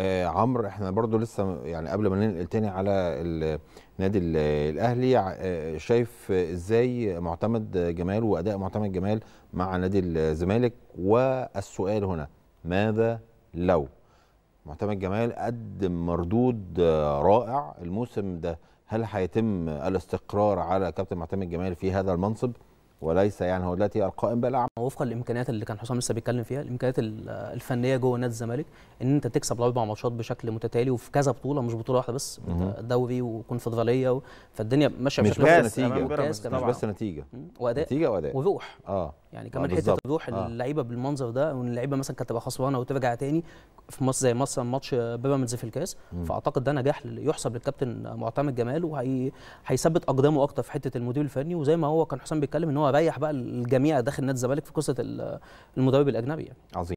آه عمرو احنا برضو لسه يعني قبل ما ننقل تاني على النادي الاهلي آه شايف ازاي معتمد جمال واداء معتمد جمال مع نادي الزمالك والسؤال هنا ماذا لو معتمد جمال قدم مردود رائع الموسم ده هل هيتم الاستقرار على كابتن معتمد جمال في هذا المنصب وليس يعني هو دلوقتي القائم عمل وفقا للامكانيات اللي كان حسام لسه بيتكلم فيها الامكانيات الفنيه جوه نادي الزمالك ان انت تكسب الاربع ماتشات بشكل متتالي وفي كذا بطوله مش بطوله واحده بس دوري وكونفدراليه فالدنيا ماشيه بشكل مش بس نتيجه مش بس نتيجه واداء نتيجه واداء وروح اه يعني آه، كمان حته تروح آه. اللعيبه بالمنظر ده وان اللعيبه مثلا كانت تبقى خسرانه وترجع تاني في مصر زي مثلا ماتش بيراميدز في الكاس مم. فاعتقد ده نجاح يحسب للكابتن معتمد جمال وهيثبت وهي... اقدامه اكتر في حته المدير الفني وزي ما هو كان حسام بيتكلم ان هو ريح بقى الجميع داخل نادي الزمالك في قصه المدرب الاجنبي يعني عظيم